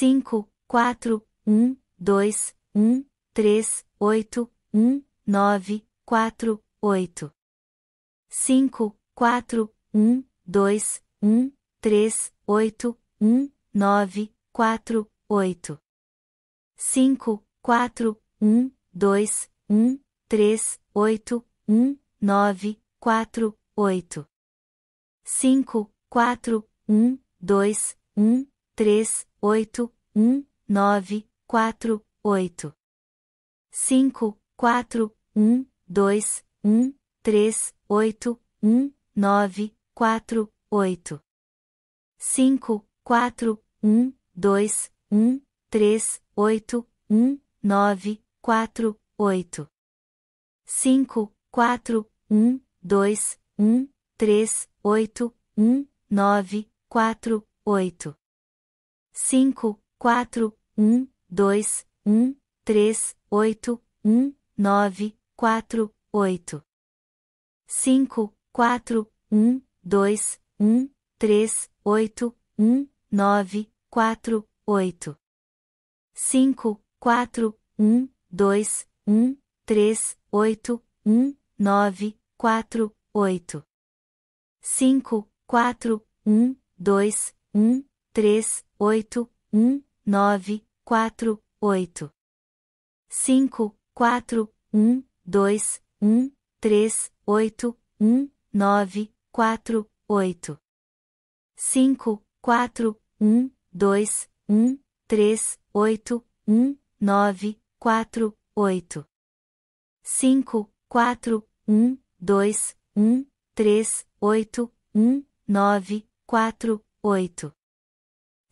5, 4, 1, 2, 1, 3, 8, 1, 9, 4, 8. 5, 4, 1, 2, 1, 3, 8, 1, 9, 4, 8. 5, 4, 1, 2, 1, 3, 8, 1, 9, 4, 8. 5, 4, 1, 2, 1, 3, 8, 1, 9, 4, 8. 5, 4, 1, 2, 1, 3, 8, 1, 9, 4, 8. 5, 4, 1, 2, 1, 3, 8, 1, 9, 4, 8. 5, 4, 1, 2, 1, 3, 8, 1, 9, 4, 8. 5, 4, 1, 2, 1, 3, 8, 1, 9, 4, 8. 5, 4, 1, 2, 1, 3, 8, 1, 9, 4, 8. 5, 4, 1, 2, 1, 3, 8, 1, 9, 4, 8. 5, 4, 1, 2, 1, 3, 8, 1, 9, 4, 8. 5, 4, 1, 2, 1, 3, 8, 1, 9, 4, 8. 5, 4, 1, 2, 1, 3, 8, 1, 9, 4, 8. 5, 4, 1, 2, 1, 3, 8, 1, 9, 4, 8.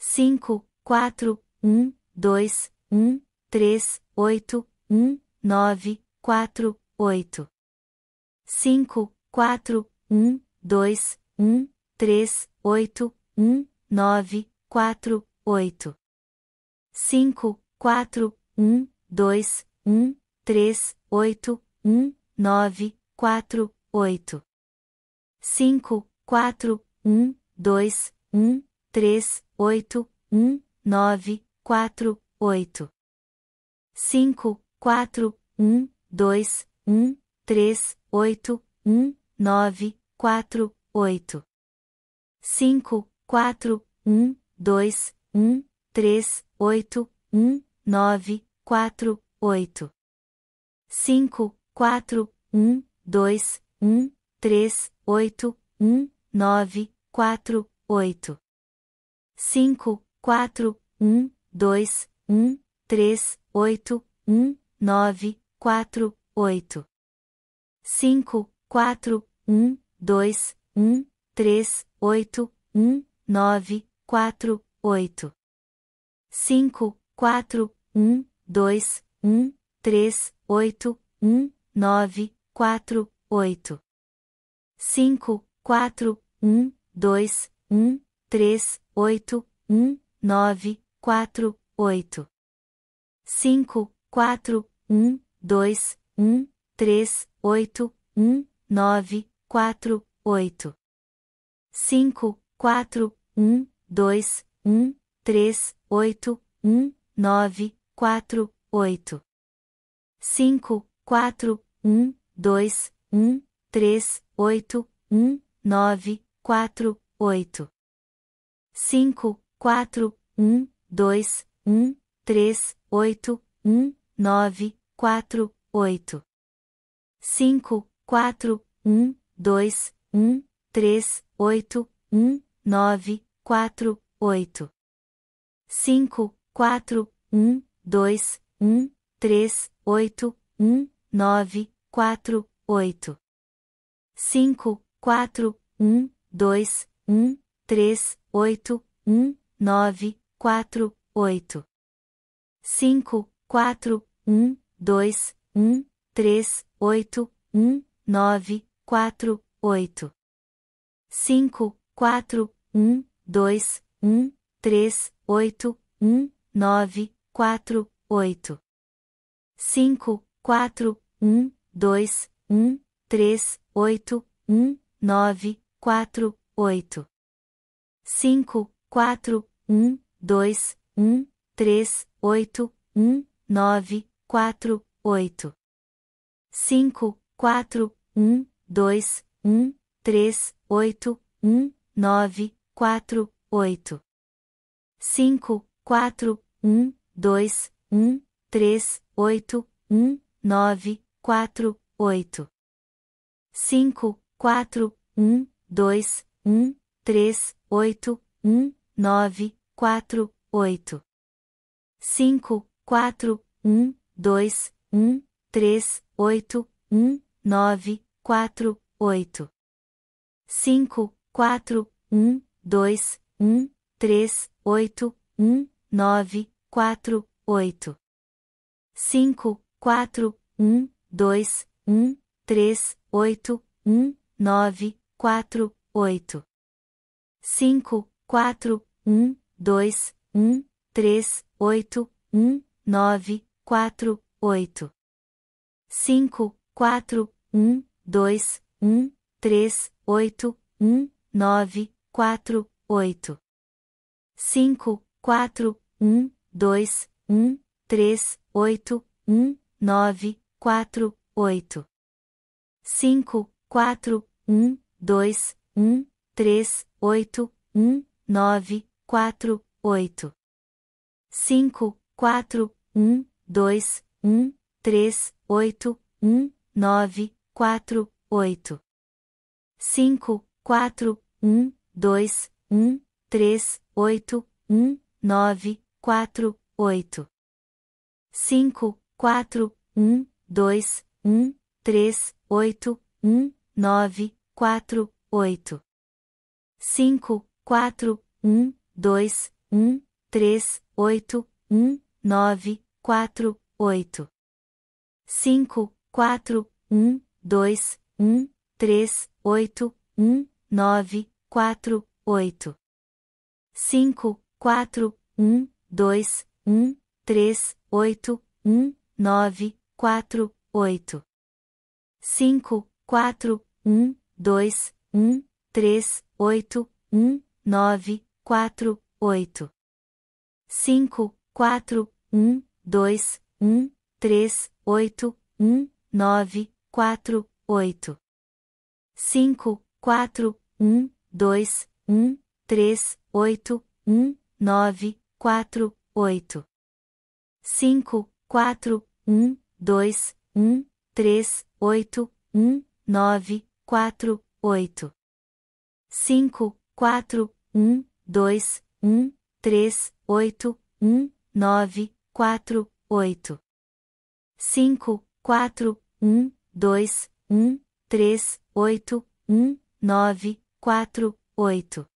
5, 4, 1, 2, 1, 3, 8, 1, 9, 4, 8. 5, 4, 1, 2, 1, 3, 8, 1, 9, 4, 8. 5, 4, 1, 2, 1, 3, 8, 1, 9, 4, 8. 5, 4, 1, 2, 1, 3, 8, 1, 9, 4, 8. 5, 4, 1, 2, 1, 3, 8, 1, 9, 4, 8. 5, 4, 1, 2, 1, 3, 8, 1, 9, 4, 8. 5, 4, 1, 2, 1, 3, 8, 1, 9, 4, 8. 5, 4, 1, 2, 1, 3, 8, 1, 9, 4, 8. 5, 4, 1, 2, 1, 3, 8, 1, 9, 4, 8. 5, 4, 1, 2, 1, 3, 8, 1, 9, 4, 8. 5, 4, 1, 2, 1, 3, 8, 1, 9, 4, 8. 5, 4, 1, 2, 1, 3, 8, 1, 9, 4, 8. 5, 4, 1, 2, 1, 3, 8, 1, 9, 4, 8. 5, 4, 1, 2, 1, 3, 8, 1, 9, 4, 8. 5, 4, 1, 2, 1, 3, 8, 1, 9, 4, 8. 5, 4, 1, 2, 1, 3, 8, 1, 9, 4, 8. 5, 4, 1, 2, 1, 3, 8, 1, 9, 4, 8. 5, 4, 1, 2, 1, 3, 8, 1, 9, 4, 8. 5, 4, 1, 2, 1, 3, 8, 1, 9, 4, 8. 5, 4, 1, 2, 1, 3, 8, 1, 9, 4, 8. 5, 4, 1, 2, 1, 3, 8, 1, 9, 4, 8. 5, 4, 1, 2, 1, 3, 8, 1, 9, 4, 8. 5, 4, 1, 2, 1, 3, 8, 1, 9, 4, 8. 5, 4, 1, 2, 1, 3, 8, 1, 9, 4, 8. 5, 4, 1, 2, 1, 3, 8, 1, 9, 4, 8. 5, 4, 1, 2, 1, 3, 8, 1, 9, 4, 8. 5, 4, 1, 2, 1, 3, 8, 1, 9, 4, 8. 5, 4, 1, 2, 1, 3, 8, 1, 9, 4, 8. 5, 4, 1, 2, 1, 3, 8, 1, 9, 4, 8. 5, 4, 1, 2, 1, 3, 8, 1, 9, 4, 8. 5, 4, 1, 2, 1, 3, 8, 1, 9, 4, 8. 5, 4, 1, 2, 1, 3, 8, 1, 9, 4, 8. 5, 4, 1, 2, 1, 3, 8, 1, 9, 4, 8. 5, 4, 1, 2, 1, 3, 8, 1, 9, 4, 8. 5, 4, 1, 2, 1, 3, 8, 1, 9, 4, 8. 5, 4, 1, 2, 1, 3, 8, 1, 9, 4, 8. 5, 4, 1, 2, 1, 3, 8, 1, 9, 4, 8. 5, 4, 1, 2, 1, 3, 8, 1, 9, 4, 8. 5, 4, 1, 2, 1, 3, 8, 1, 9, 4, 8. 5, 4, 1, 2, 1, 3, 8, 1, 9, 4, 8. 5, 4, 1, 2, 1, 3, 8, 1, 9, 4, 8. 5, 4, 1, 2, 1, 3, 8, 1, 9, 4, 8. 5, 4, 1, 2, 1, 3, 8, 1, 9, 4, 8. 5, 4, 1, 2, 1, 3, 8, 1, 9, 4, 8.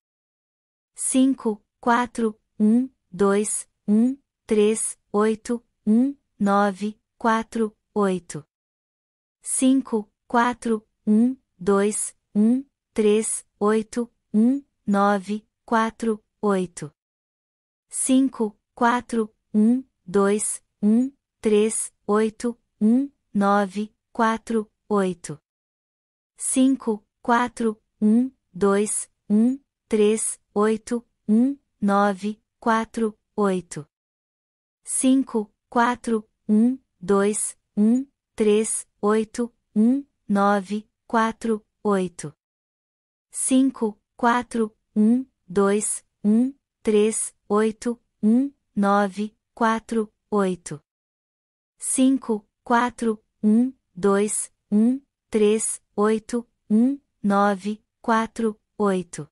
5, 4, 1, 2, 1, 3, 8, 1, 9, 4, 8. 5, 4, 1, 2, 1, 3, 8, 1, 9, 4, 8. 5, 4, 1, 2, 1, 3, 8, 1, 9, 4, 8. 5, 4, 1, 2, 1, 3, 8, 1, 9, 4, 8. 5, 4, 1, 2, 1, 3, 8, 1, 9, 4, 8. 5, 4, 1, 2, 1, 3, 8, 1, 9, 4, 8. 5, 4, 1, 2, 1, 3, 8, 1, 9, 4, 8.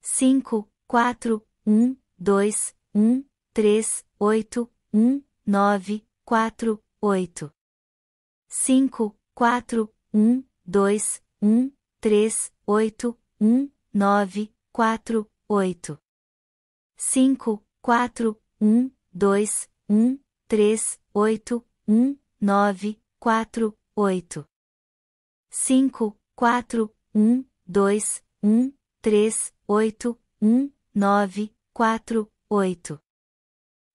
5, 4, 1, 2, 1, 3, 8, 1, 9, 4, 8. 5, 4, 1, 2, 1, 3, 8, 1, 9, 4, 8. 5, 4, 1, 2, 1, 3, 8, 1, 9, 4, 8. 5, 4, 1, 2, 1, 3, 8, 1, 9, 4, 8.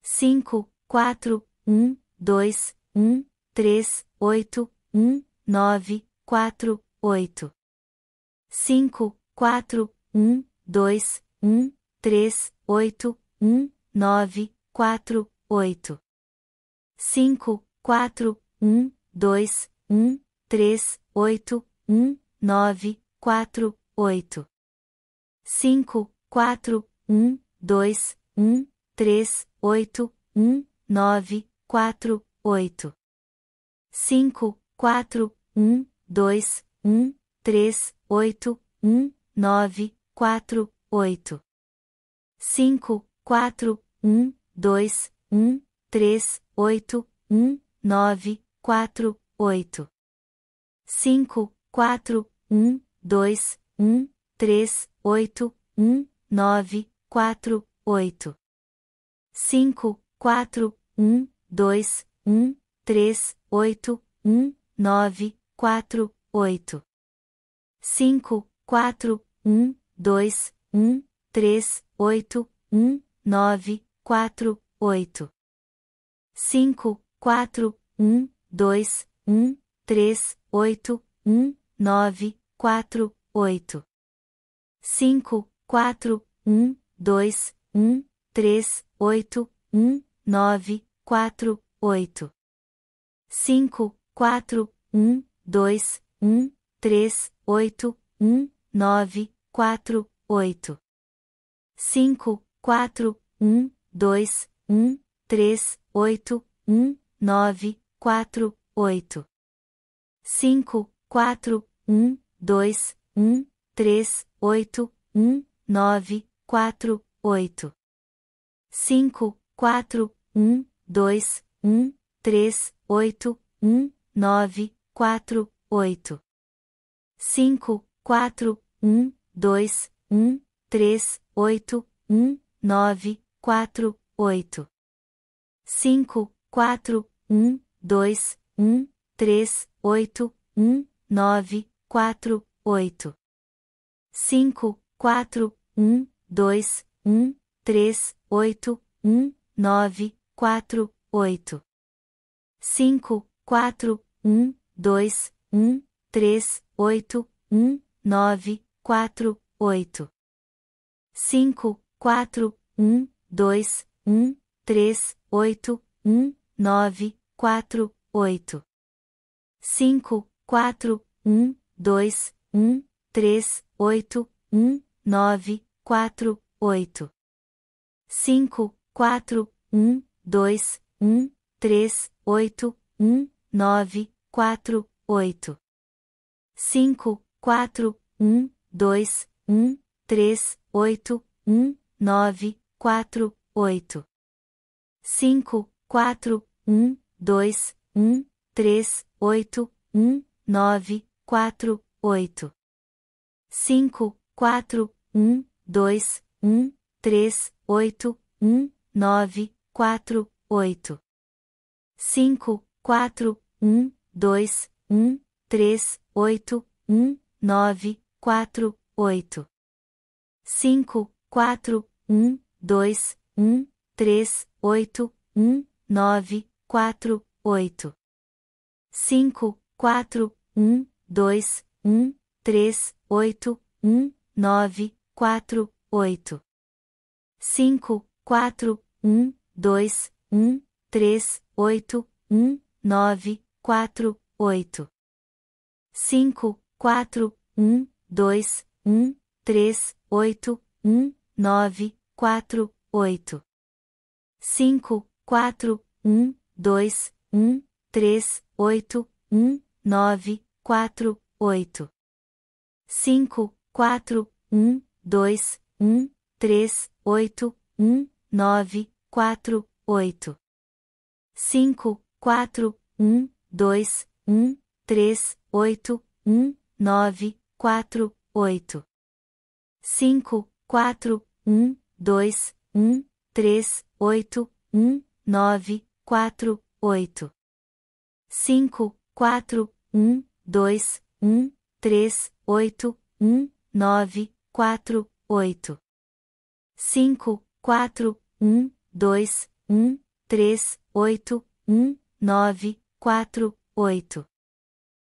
5, 4, 1, 2, 1, 3, 8, 1, 9, 4, 8. 5, 4, 1, 2, 1, 3, 8, 1, 9, 4, 8. 5, 4, 1, 2, 1, 3, 8, 1, 9, 4, 8. 5, 4, 1, 2, 1, 3, 8, 1, 9, 4, 8. 5, 4, 1, 2, 1, 3, 8, 1, 9, 4, 8. 5, 4, 1, 2, 1, 3, 8, 1, 9, 4, 8. 5, 4, 1, 2, 1, 3, 8, 1, 9, 4, 8. 5, 4, 1, 2, 1, 3, 8, 1, 9, 4, 8. 5, 4, 1, 2, 1, 3, 8, 1, 9, 4, 8. 5, 4, 1, 2, 1, 3, 8, 1, 9, 4, 8. 5, 4, 1, 2, 1, 3, 8, 1, 9, 4, 8. 5, 4, 1, 2, 1, 3, 8, 1, 9, 4, 8. 5, 4, 1, 2, 1, 3, 8, 1, 9, 4, 8. 5, 4, 1, 2, 1, 3, 8, 1, 9, 4, 8. 5, 4, 1, 2, 1, 3, 8, 1, 9, 4, 8. 5, 4, 1, 2, 1, 3, 8, 1, 9, 4, 8. 5, 4, 1, 2, 1, 3, 8, 1, 9, 4, 8. 5, 4, 1, 2, 1, 3, 8, 1, 9, 4, 8. 5, 4, 1, 2, 1, 3, 8, 1, 9, 4, 8. 5, 4, 1, 2, 1, 3, 8, 1, 9, 4, 8. 5, 4, 1, 2, 1, 3, 8, 1, 9, 4, 8. 5, 4, 1, 2, 1, 3, 8, 1, 9, 4, 8. 5, 4, 1, 2, 1, 3, 8, 1, 9, 4, 8. 5, 4, 1, 2, 1, 3, 8, 1, 9, 4, 8. 5, 4, 1, 2, 1, 3, 8, 1, 9, 4, 8. 5, 4, 1, 2, 1, 3, 8, 1, 9, 4, 8. 5, 4, 1, 2, 1, 3, 8, 1, 9, 4, 8. 5, 4, 1, 2, 1, 3, 8, 1, 9, 4, 8. 5, 4, 1, 2, 1, 3, 8, 1, 9, 4, 8. 5, 4, 1, 2, 1, 3, 8, 1, 9, 4, 8. 5, 4, 1, 2, 1, 3, 8, 1, 9, 4, 8. 5, 4, 1, 2, 1, 3, 8, 1, 9, 4, 8. 5, 4, 1, 2, 1, 3, 8, 1, 9, 4, 8. 5, 4, 1, 2, 1, 3, 8, 1, 9, 4, 8. 5, 4, 1, 2, 1, 3, 8, 1, 9, 4, 8. 5, 4, 1, 2, 1, 3, 8, 1, 9, 4, 8.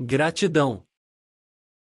Gratidão